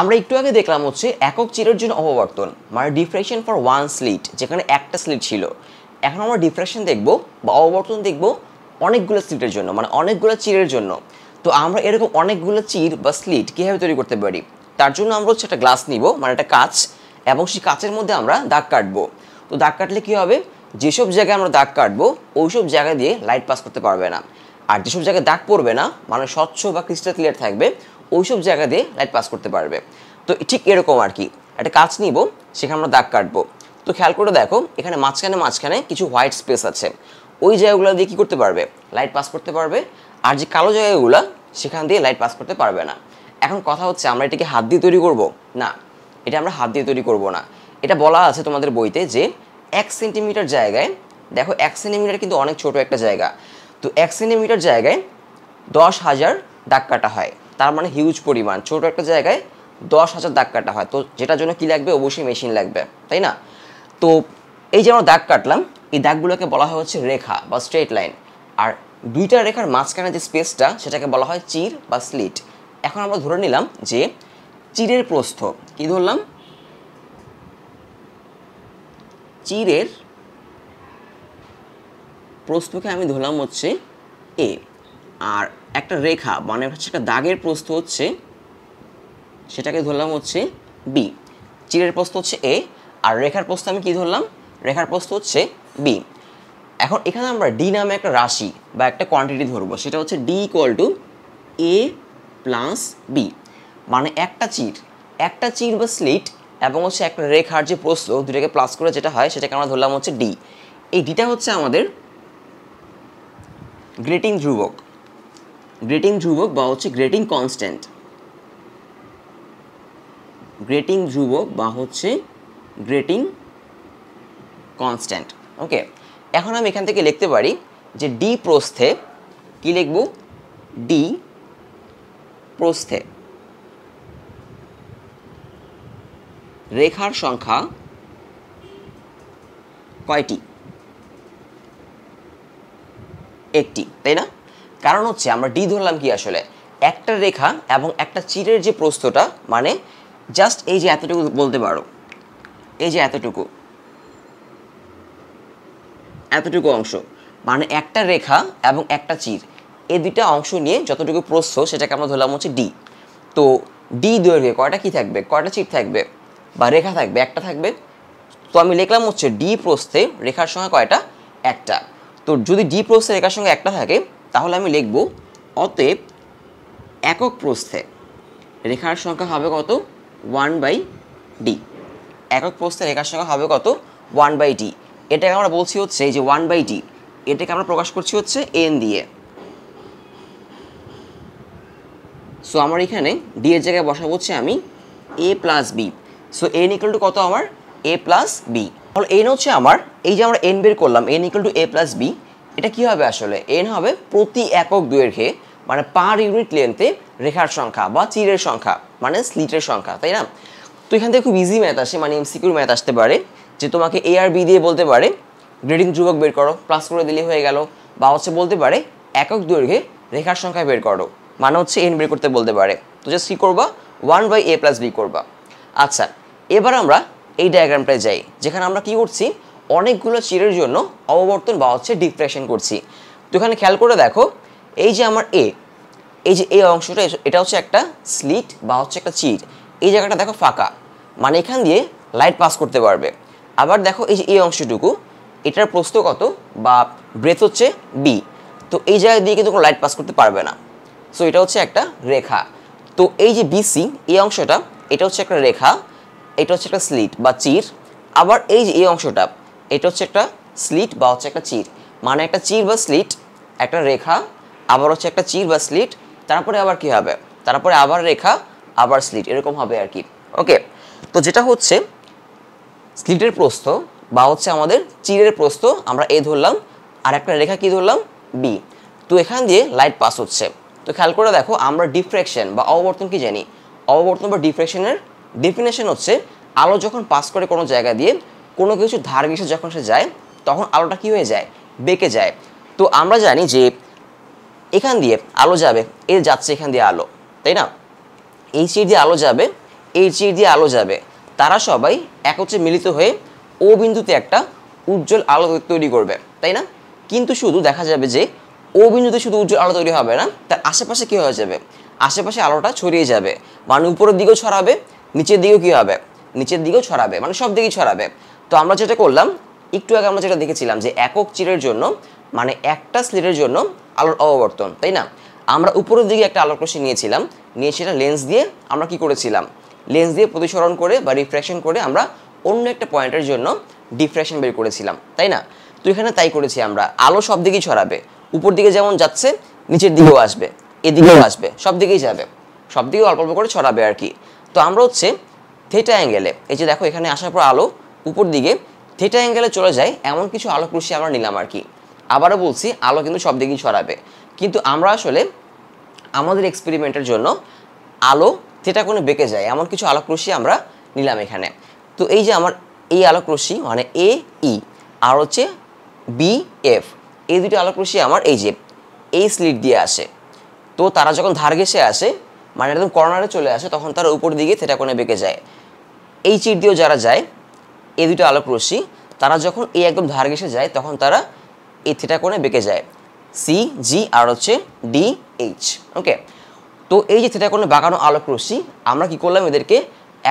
আমরা একটু আগে দেখলাম হচ্ছে একক চিরের জন্য অপবর্তন মানে ডিফ্রেকশন ফর ওয়ান স্লিট যেখানে একটা স্লিট ছিল এখন আমরা ডিফ্রেকশন দেখব বা অপবর্তন দেখব অনেকগুলো স্লিটের জন্য মানে অনেকগুলো চিরের জন্য তো আমরা এরকম অনেকগুলো চির বা স্লিট কীভাবে তৈরি করতে পারি তার জন্য আমরা হচ্ছে একটা গ্লাস নিব মানে একটা কাঁচ এবং সেই কাঁচের মধ্যে আমরা দাগ কাটবো তো দাগ কাটলে কী হবে যেসব জায়গায় আমরা দাগ কাটবো ওইসব জায়গা দিয়ে লাইট পাস করতে পারবে না আর যেসব জায়গায় দাগ পড়বে না মানে স্বচ্ছ বা ক্রিস্টাল ক্লিয়ার থাকবে ওইসব জায়গা দিয়ে লাইট পাস করতে পারবে তো ঠিক এরকম আর কি একটা কাজ নিব সেখানে আমরা দাগ কাটবো তো খেয়াল করে দেখো এখানে মাঝখানে মাঝখানে কিছু হোয়াইট স্পেস আছে ওই জায়গাগুলো দিয়ে কী করতে পারবে লাইট পাস করতে পারবে আর যে কালো জায়গাগুলো সেখান দিয়ে লাইট পাস করতে পারবে না এখন কথা হচ্ছে আমরা এটাকে হাত দিয়ে তৈরি করব না এটা আমরা হাত দিয়ে তৈরি করব না এটা বলা আছে তোমাদের বইতে যে এক সেন্টিমিটার জায়গায় দেখো এক সেন্টিমিটার কিন্তু অনেক ছোট একটা জায়গা তো এক সেন্টিমিটার জায়গায় দশ হাজার দাগ কাটা হয় তার মানে হিউজ পরিমাণ ছোট একটা জায়গায় দশ হাজার দাগ কাটা হয় তো যেটার জন্য কী লাগবে অবশ্যই মেশিন লাগবে তাই না তো এই যে আমরা দাগ কাটলাম এই দাগগুলোকে বলা হয় হচ্ছে রেখা বা স্ট্রেট লাইন আর দুইটা রেখার মাঝখানে যে স্পেসটা সেটাকে বলা হয় চির বা স্লিট এখন আমরা ধরে নিলাম যে চিরের প্রস্থ কি ধরলাম চিরের প্রস্থকে আমি ধরলাম হচ্ছে এ আর একটা রেখা মানে হচ্ছে একটা দাগের প্রস্থ হচ্ছে সেটাকে ধরলাম হচ্ছে বি চিরের প্রস্থ হচ্ছে এ আর রেখার প্রস্থ আমি কি ধরলাম রেখার প্রস্থ হচ্ছে বি এখন এখানে আমরা ডি নামে একটা রাশি বা একটা কোয়ান্টিটি ধরবো সেটা হচ্ছে D equal to A plus B মানে একটা চির একটা চির বা স্লিট এবং হচ্ছে একটা রেখার যে প্রস্থ দুটাকে প্লাস করে যেটা হয় সেটাকে আমরা ধরলাম হচ্ছে ডি এই ডিটা হচ্ছে আমাদের গ্রেটিং ধ্রুবক গ্রেটিং ধ্রুবক বা হচ্ছে গ্রেটিং কনস্ট্যান্ট গ্রেটিং ধ্রুবক বা হচ্ছে গ্রেটিং কনস্ট্যান্ট ওকে এখন আমি এখান থেকে লিখতে পারি যে ডি প্রস্থে কি লিখব ডি প্রস্থে রেখার সংখ্যা কয়টি একটি তাই না কারণ হচ্ছে আমরা ডি ধরলাম কি আসলে একটা রেখা এবং একটা চিরের যে প্রস্তটা মানে জাস্ট এই যে এতটুকু বলতে পারো এই যে এতটুকু এতটুকু অংশ মানে একটা রেখা এবং একটা চির এই দুইটা অংশ নিয়ে যতটুকু প্রস্থ সেটাকে আমরা ধরলাম হচ্ছে ডি তো ডি দৈর্ঘ্যে কয়টা কি থাকবে কয়টা চির থাকবে বা রেখা থাকবে একটা থাকবে তো আমি লিখলাম হচ্ছে ডি প্রস্থে রেখার সময় কয়টা একটা তো যদি ডি প্রস্থে রেখার সঙ্গে একটা থাকে তাহলে আমি লিখব অতএব একক প্রস্থে রেখার সংখ্যা হবে কত ওয়ান বাই ডি একক প্রস্থে রেখার সংখ্যা হবে কত ওয়ান বাই ডি এটাকে আমরা বলছি হচ্ছে এই যে ওয়ান বাই ডি এটাকে আমরা প্রকাশ করছি হচ্ছে এন দিয়ে সো আমার এখানে ডি এর জায়গায় বসাবো হচ্ছে আমি A plus B so N equal to কত আমার এ প্লাস বি তাহলে এন হচ্ছে আমার এই যে আমরা এন বের করলাম N equal to A plus B এটা কী হবে আসলে এন হবে প্রতি একক দৈর্ঘ্যে মানে পার ইউনিট লেন্থে রেখার সংখ্যা বা চিরের সংখ্যা মানে স্লিটের সংখ্যা তাই না তো এখান থেকে খুব ইজি ম্যাথ আসে মানে এমসিকিউর ম্যাথ আসতে পারে যে তোমাকে এ আর বি দিয়ে বলতে পারে গ্রেডিং যুবক বের করো প্লাস করে দিলে হয়ে গেল বা হচ্ছে বলতে পারে একক দৈর্ঘ্যে রেখার সংখ্যা বের করো মানে হচ্ছে এন বের করতে বলতে পারে তো জাস্ট সি করবা one by A plus B করবা আচ্ছা এবার আমরা এই ডায়াগ্রামটায় যাই যেখানে আমরা কি করছি অনেকগুলো চিরের জন্য অববর্তন বা হচ্ছে ডিপ্রেশন করছি তো এখানে খেয়াল করে দেখো এই যে আমার এ এই যে এই অংশটা এটা হচ্ছে একটা স্লিট বা হচ্ছে একটা চির এই জায়গাটা দেখো ফাঁকা মানে এখান দিয়ে লাইট পাস করতে পারবে আবার দেখো এই যে এই অংশটুকু এটার প্রস্থ কত বা ব্রেথ হচ্ছে বি তো এই জায়গা দিয়ে কিন্তু কোনো লাইট পাস করতে পারবে না সো এটা হচ্ছে একটা রেখা তো এই যে বিসি এই অংশটা এটা হচ্ছে একটা রেখা এটা হচ্ছে একটা স্লিট বা চির আবার এই যে এই অংশটা এটা হচ্ছে একটা স্লিট বা হচ্ছে একটা চির মানে একটা চির বা স্লিট একটা রেখা আবার হচ্ছে একটা চির বা স্লিট তারপরে আবার কি হবে তারপরে আবার রেখা আবার স্লিট এরকম হবে আর কি ওকে তো যেটা হচ্ছে স্লিটের প্রস্থ বা হচ্ছে আমাদের চিরের প্রস্থ আমরা এ ধরলাম আর একটা রেখা কি ধরলাম বি তো এখান দিয়ে লাইট পাস হচ্ছে তো খেয়াল করে দেখো আমরা ডিফ্রেকশন বা অবর্তন কি জানি অবর্তন বা ডিফ্রেকশনের ডেফিনেশন হচ্ছে আলো যখন পাস করে কোনো জায়গা দিয়ে কোনো কিছু ধার ঘেঁষে যখন সে যায় তখন আলোটা কী হয়ে যায় বেঁকে যায় তো আমরা জানি যে এখান দিয়ে আলো যাবে এ যাচ্ছে এখান দিয়ে আলো তাই না এই চির দিয়ে আলো যাবে এই চির দিয়ে আলো যাবে তারা সবাই একত্রে মিলিত হয়ে ও বিন্দুতে একটা উজ্জ্বল আলো তৈরি করবে তাই না কিন্তু শুধু দেখা যাবে যে ও বিন্দুতে শুধু উজ্জ্বল আলো তৈরি হবে না তার আশেপাশে কী হয়ে যাবে আশেপাশে আলোটা ছড়িয়ে যাবে মানে উপরের দিকেও ছড়াবে নিচের দিকেও কী হবে নিচের দিকেও ছড়াবে মানে সব দিকেই ছড়াবে তো আমরা যেটা করলাম একটু আগে আমরা যেটা দেখেছিলাম যে একক চিরের জন্য মানে একটা স্লিটের জন্য আলোর অবর্তন তাই না আমরা উপরের দিকে একটা আলোর রশ্মি নিয়েছিলাম নিয়ে সেটা লেন্স দিয়ে আমরা কি করেছিলাম লেন্স দিয়ে প্রতিসরণ করে বা রিফ্রেশন করে আমরা অন্য একটা পয়েন্টের জন্য ডিফ্রেশন বের করেছিলাম তাই না তো এখানে তাই করেছি আমরা আলো সব দিকেই ছড়াবে উপর দিকে যেমন যাচ্ছে নিচের দিকেও আসবে এদিকেও আসবে সব দিকেই যাবে সব দিকেও অল্প অল্প করে ছড়াবে আর কি তো আমরা হচ্ছে থেটা অ্যাঙ্গেলে এই যে দেখো এখানে আসার পর আলো উপর দিকে থেটা অ্যাঙ্গেলে চলে যায় এমন কিছু আলো কৃষি আমরা নিলাম আর কি আবারও বলছি আলো কিন্তু সব দিকেই ছড়াবে কিন্তু আমরা আসলে আমাদের এক্সপেরিমেন্টের জন্য আলো থেটা কোনো বেঁকে যায় এমন কিছু আলোক রশ্মি আমরা নিলাম এখানে তো এই যে আমার এই আলোক রশ্মি মানে এ ই e, আর হচ্ছে বি এফ এই দুটি আলোক রশ্মি আমার এই যে এই স্লিট দিয়ে আসে তো তারা যখন ধার ঘেসে আসে মানে একদম কর্নারে চলে আসে তখন তার উপর দিকে থেটা কোণে বেঁকে যায় এই চিট দিয়েও যারা যায় এই দুটো আলোক রশ্মি তারা যখন এই একদম ধার ঘেসে যায় তখন তারা এই থেটা কোণে বেঁকে যায় সি জি আর হচ্ছে ডি এইচ ওকে তো এই যে থেটা কোণে বাঁকানো আলোক রশ্মি আমরা কি করলাম এদেরকে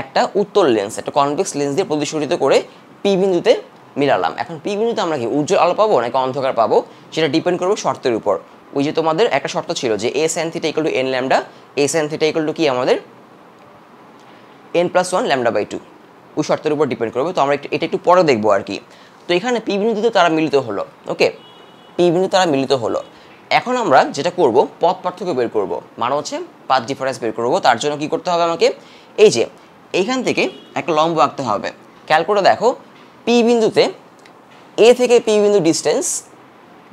একটা উত্তর লেন্স একটা কনভেক্স লেন্স দিয়ে প্রতিশোধিত করে পি বিন্দুতে মিলালাম এখন পি বিন্দুতে আমরা কি উজ্জ্বল আলো পাবো নাকি অন্ধকার পাবো সেটা ডিপেন্ড করবে শর্তের উপর ওই যে তোমাদের একটা শর্ত ছিল যে A N theta equal to N lambda A N theta equal to কি আমাদের N plus one lambda by two ওই শর্তের উপর ডিপেন্ড করবে তো আমরা এটা একটু পরে দেখবো আর কি তো এখানে পি বিন্দুতে তারা মিলিত হলো ওকে পি বিন্দু তারা মিলিত হলো এখন আমরা যেটা করব পথ পার্থক্য বের করব মানে হচ্ছে পাথ ডিফারেন্স বের করব তার জন্য কি করতে হবে আমাকে এই যে এইখান থেকে একটা লম্ব আঁকতে হবে খেয়াল করে দেখো পি বিন্দুতে এ থেকে পি বিন্দু ডিস্টেন্স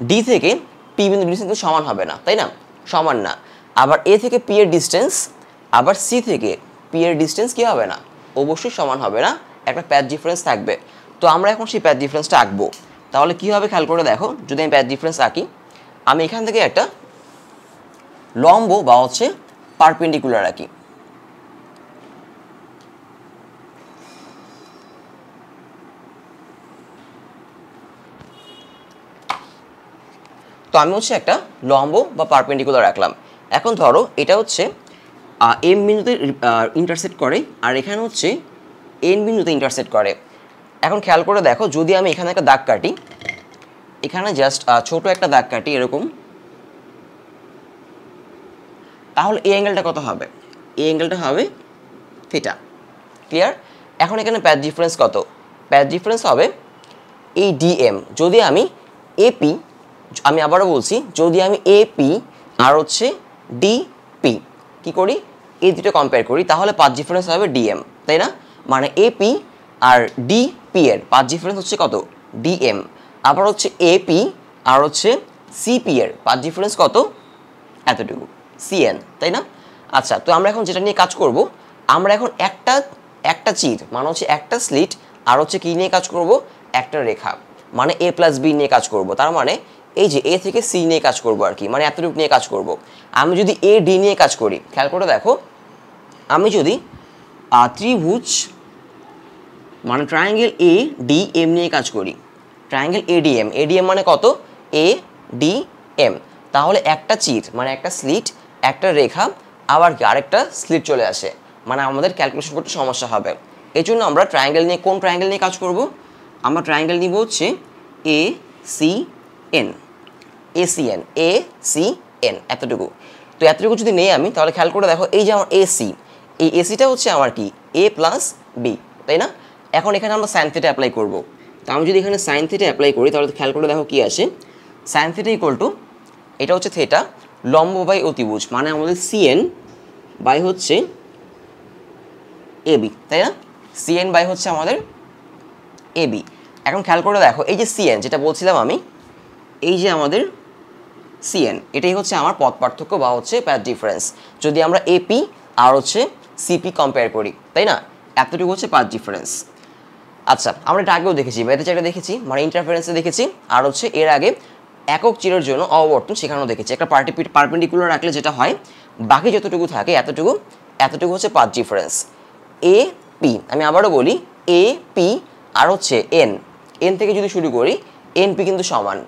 ডি থেকে পি বিন্দু ডিস্টেন্স সমান হবে না তাই না সমান না আবার এ থেকে পি এর ডিস্টেন্স আবার সি থেকে পি এর ডিস্টেন্স কী হবে না অবশ্যই সমান হবে না একটা প্যাথ ডিফারেন্স থাকবে তো আমরা এখন সেই প্যাথ ডিফারেন্সটা আঁকবো তাহলে কী হবে খেয়াল করে দেখো যদি আমি প্যাথ ডিফারেন্স আঁকি আমি এখান থেকে একটা লম্ব বা হচ্ছে পারপেন্ডিকুলার আঁকি তো আমি হচ্ছে একটা লম্ব বা পারপেন্ডিকুলার রাখলাম এখন ধরো এটা হচ্ছে এম বিন্দুতে ইন্টারসেক্ট করে আর এখানে হচ্ছে এন বিন্দুতে ইন্টারসেক্ট করে এখন খেয়াল করে দেখো যদি আমি এখানে একটা দাগ কাটি এখানে জাস্ট ছোট একটা দাগ কাটি এরকম তাহলে এই অ্যাঙ্গেলটা কত হবে এই অ্যাঙ্গেলটা হবে থিটা ক্লিয়ার এখন এখানে প্যাথ ডিফারেন্স কত প্যাথ ডিফারেন্স হবে এই ডিএম যদি আমি এপি আমি আবারও বলছি যদি আমি এ পি আর হচ্ছে ডি পি কী করি এই দুটো কম্পেয়ার করি তাহলে পাঁচ ডিফারেন্স হবে ডিএম তাই না মানে এ পি আর ডি পি এর পাঁচ ডিফারেন্স হচ্ছে কত ডিএম আবার হচ্ছে এ পি আর হচ্ছে সিপি এর পাঁচ ডিফারেন্স কত এতটুকু সিএন তাই না আচ্ছা তো আমরা এখন যেটা নিয়ে কাজ করব আমরা এখন একটা একটা চিট মানে হচ্ছে একটা স্লিট আর হচ্ছে কী নিয়ে কাজ করব একটা রেখা মানে এ প্লাস বি নিয়ে কাজ করব তার মানে এই যে এ থেকে সি নিয়ে কাজ করব আর কি মানে এতটুকু নিয়ে কাজ করব। আমি যদি এ ডি নিয়ে কাজ করি খেয়াল করে দেখো আমি যদি ত্রিভুজ মানে ট্রায়াঙ্গেল এ ডি এম নিয়ে কাজ করি triangle A D D ADM মানে কত এ ডি এম তাহলে একটা চিট মানে একটা স্লিট একটা রেখা আবার কি আরেকটা স্লিট চলে আসে মানে আমাদের ক্যালকুলেশন করতে সমস্যা হবে এই জন্য আমরা ট্রায়াঙ্গেল নিয়ে কোন ট্রায়াঙ্গেল নিয়ে কাজ করব আমরা ট্রায়াঙ্গেল নিব হচ্ছে A C N ACN A C N এতটুকু তো এতটুকু যদি নেই আমি তাহলে খেয়াল করে দেখো এই যে আমার এসি এই এসিটা হচ্ছে আমার কি এ প্লাস বি তাই না এখন এখানে আমরা সাইন অ্যাপ্লাই করব তো আমি যদি এখানে সাইন অ্যাপ্লাই করি তাহলে খেয়াল করে দেখো কী আছে সাইন থিটা ইকুয়াল টু এটা হচ্ছে থেটা লম্ব বাই অতিবুজ মানে আমাদের সিএন বাই হচ্ছে এবি তাই না সিএন বাই হচ্ছে আমাদের এবি এখন খেয়াল করে দেখো এই যে সিএন যেটা বলছিলাম আমি এই যে আমাদের সিএন এটাই হচ্ছে আমার পথ পার্থক্য বা হচ্ছে প্যাথ ডিফারেন্স যদি আমরা এপি আর হচ্ছে সিপি কম্পেয়ার করি তাই না এতটুকু হচ্ছে পাথ ডিফারেন্স আচ্ছা আমরা এটা আগেও দেখেছি বেদে চাকরি দেখেছি মানে ইন্টারফারেন্সে দেখেছি আর হচ্ছে এর আগে একক চিরের জন্য অবর্তন সেখানেও দেখেছি একটা পার্টি পারপেন্ডিকুলার রাখলে যেটা হয় বাকি যতটুকু থাকে এতটুকু এতটুকু হচ্ছে পাথ ডিফারেন্স এ পি আমি আবারও বলি এ পি আর হচ্ছে এন এন থেকে যদি শুরু করি এনপি কিন্তু সমান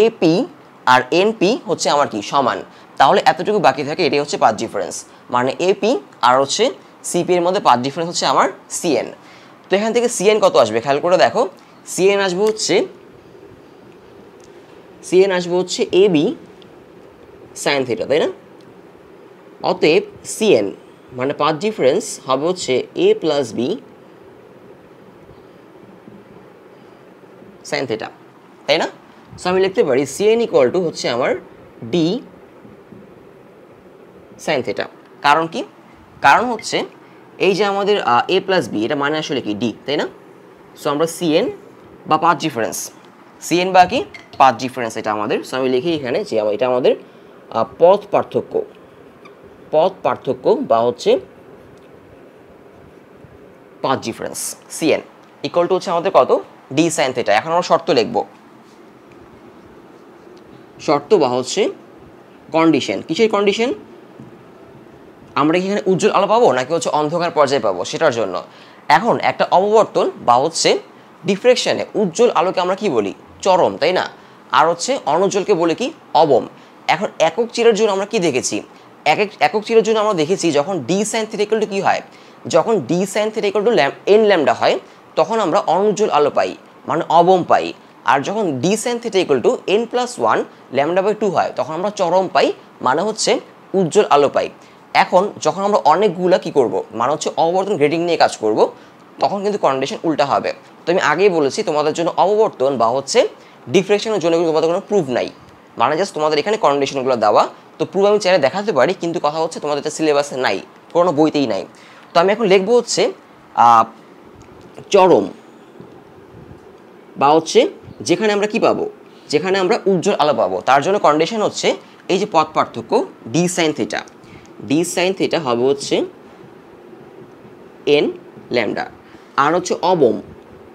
এ পি আর এনপি হচ্ছে আমার কি সমান তাহলে এতটুকু বাকি থাকে এটাই হচ্ছে পাঁচ ডিফারেন্স মানে এপি আর হচ্ছে সিপি এর মধ্যে পাঁচ ডিফারেন্স হচ্ছে আমার সিএন তো এখান থেকে সিএন কত আসবে খেয়াল করে দেখো সিএন আসবে হচ্ছে সিএন আসবে হচ্ছে এ বি সাইন থিটা তাই না অতএব সিএন মানে পাঁচ ডিফারেন্স হবে হচ্ছে A plus B sine theta তাই না সো আমি লিখতে পারি সিএন ইকুয়াল টু হচ্ছে আমার ডি সাইন থেটা কারণ কি কারণ হচ্ছে এই যে আমাদের এ প্লাস বি এটা মানে আসলে কি ডি তাই না সো আমরা সিএন বা পাঁচ ডিফারেন্স সিএন বা কি পাঁচ ডিফারেন্স এটা আমাদের সো আমি লিখি এখানে যে এটা আমাদের পথ পার্থক্য পথ পার্থক্য বা হচ্ছে পাঁচ ডিফারেন্স সিএন ইকুয়াল টু হচ্ছে আমাদের কত ডি সাইন থেটা এখন আমরা শর্ত লিখবো শর্ত বা হচ্ছে কন্ডিশন কিসের কন্ডিশন আমরা কি এখানে উজ্জ্বল আলো পাবো নাকি হচ্ছে অন্ধকার পর্যায়ে পাবো সেটার জন্য এখন একটা অববর্তন বা হচ্ছে ডিফ্রেকশানে উজ্জ্বল আলোকে আমরা কি বলি চরম তাই না আর হচ্ছে অনুজ্জ্বলকে বলে কি অবম এখন একক চিরের জন্য আমরা কি দেখেছি এক এক একক চিরের জন্য আমরা দেখেছি যখন ডি সাইন থিটিকল টু কী হয় যখন D sine theta equal to lam N lambda হয় তখন আমরা অনুজ্জ্বল আলো পাই মানে অবম পাই আর যখন D sine theta equal to N plus one lambda by two হয় তখন আমরা চরম পাই মানে হচ্ছে উজ্জ্বল আলো পাই এখন যখন আমরা অনেকগুলো কি করব মানে হচ্ছে অবর্তন গ্রেডিং নিয়ে কাজ করব তখন কিন্তু কন্ডিশন উল্টা হবে তো আমি আগেই বলেছি তোমাদের জন্য অববর্তন বা হচ্ছে ডিফ্রেকশনের জন্য কিন্তু তোমাদের কোনো প্রুফ নাই মানে জাস্ট তোমাদের এখানে কন্ডিশনগুলো দেওয়া তো প্রুফ আমি চাইলে দেখাতে পারি কিন্তু কথা হচ্ছে তোমাদের এটা সিলেবাসে নাই কোনো বইতেই নাই তো আমি এখন লিখবো হচ্ছে চরম বা হচ্ছে যেখানে আমরা কি পাবো যেখানে আমরা উজ্জ্বল আলো পাবো তার জন্য কন্ডিশন হচ্ছে এই যে পথ পার্থক্য D sine theta D sine theta হবে হচ্ছে এন ল্যামডা আর হচ্ছে অবম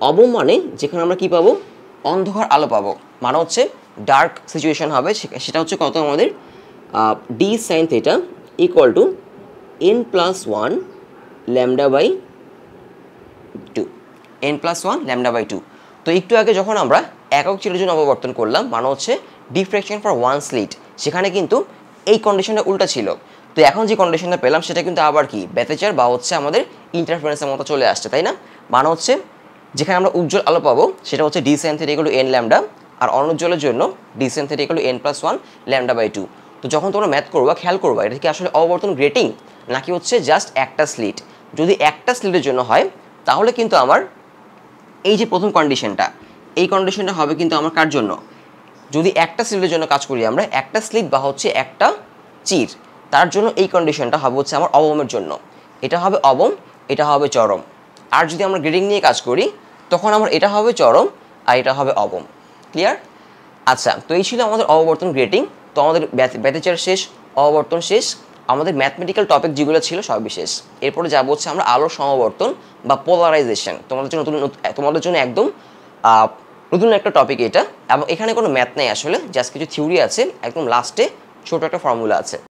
অবম মানে যেখানে আমরা কি পাবো অন্ধকার আলো পাবো মানে হচ্ছে ডার্ক সিচুয়েশান হবে সেটা হচ্ছে কত আমাদের D sine theta equal to N plus one lambda by two N plus one lambda by two তো একটু আগে যখন আমরা একক জন্য অবর্তন করলাম মানে হচ্ছে ডিফ্রেকশন ফর ওয়ান স্লিট সেখানে কিন্তু এই কন্ডিশনটা উল্টা ছিল তো এখন যে কন্ডিশনটা পেলাম সেটা কিন্তু আবার কি ব্যাথেচার বা হচ্ছে আমাদের ইন্টারফারেন্সের মতো চলে আসছে তাই না মানে হচ্ছে যেখানে আমরা উজ্জ্বল আলো পাবো সেটা হচ্ছে ডি সেন এন ল্যামডা আর অনুজ্জ্বলের জন্য D sine N plus one lambda by two তো যখন তোমরা ম্যাথ করবো খেয়াল করবো এটা কি আসলে অবর্তন গ্রেটিং নাকি হচ্ছে জাস্ট একটা স্লিট যদি একটা স্লিটের জন্য হয় তাহলে কিন্তু আমার এই যে প্রথম কন্ডিশনটা এই কন্ডিশনটা হবে কিন্তু আমার কার জন্য যদি একটা স্লিপের জন্য কাজ করি আমরা একটা স্লিপ বা হচ্ছে একটা চির তার জন্য এই কন্ডিশনটা হবে হচ্ছে আমার অবমের জন্য এটা হবে অবম এটা হবে চরম আর যদি আমরা গ্রেডিং নিয়ে কাজ করি তখন আমার এটা হবে চরম আর এটা হবে অবম ক্লিয়ার আচ্ছা তো এই ছিল আমাদের অববর্তন গ্রেডিং তো আমাদের ব্যথেচার শেষ অববর্তন শেষ আমাদের ম্যাথমেটিক্যাল টপিক যেগুলো ছিল সবিশেষ এরপরে যাবো হচ্ছে আমরা আলোর সমাবর্তন বা পোলারাইজেশন তোমাদের জন্য নতুন তোমাদের জন্য একদম নতুন একটা টপিক এটা এবং এখানে কোনো ম্যাথ নেই আসলে জাস্ট কিছু থিওরি আছে একদম লাস্টে ছোটো একটা ফর্মুলা আছে